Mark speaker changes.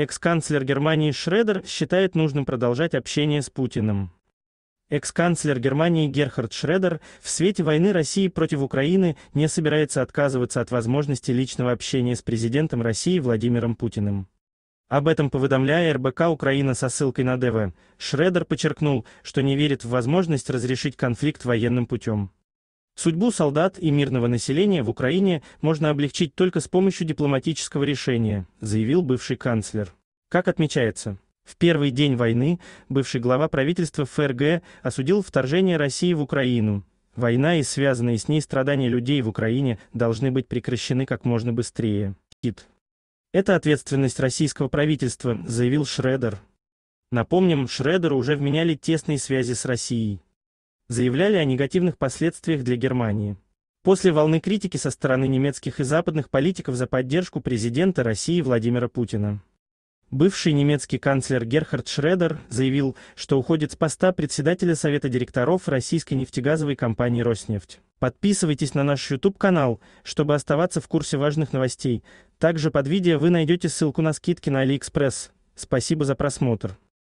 Speaker 1: Экс-канцлер Германии Шредер считает нужным продолжать общение с Путиным. Экс-канцлер Германии Герхард Шредер в свете войны России против Украины не собирается отказываться от возможности личного общения с президентом России Владимиром Путиным. Об этом поведомляя РБК Украина со ссылкой на ДВ, Шредер подчеркнул, что не верит в возможность разрешить конфликт военным путем. Судьбу солдат и мирного населения в Украине можно облегчить только с помощью дипломатического решения, заявил бывший канцлер. Как отмечается, в первый день войны бывший глава правительства ФРГ осудил вторжение России в Украину. Война и связанные с ней страдания людей в Украине должны быть прекращены как можно быстрее. Кит. Это ответственность российского правительства, заявил Шредер. Напомним, Шредеру уже вменяли тесные связи с Россией заявляли о негативных последствиях для Германии. После волны критики со стороны немецких и западных политиков за поддержку президента России Владимира Путина. Бывший немецкий канцлер Герхард Шредер заявил, что уходит с поста председателя Совета директоров российской нефтегазовой компании «Роснефть». Подписывайтесь на наш YouTube-канал, чтобы оставаться в курсе важных новостей. Также под видео вы найдете ссылку на скидки на AliExpress. Спасибо за просмотр.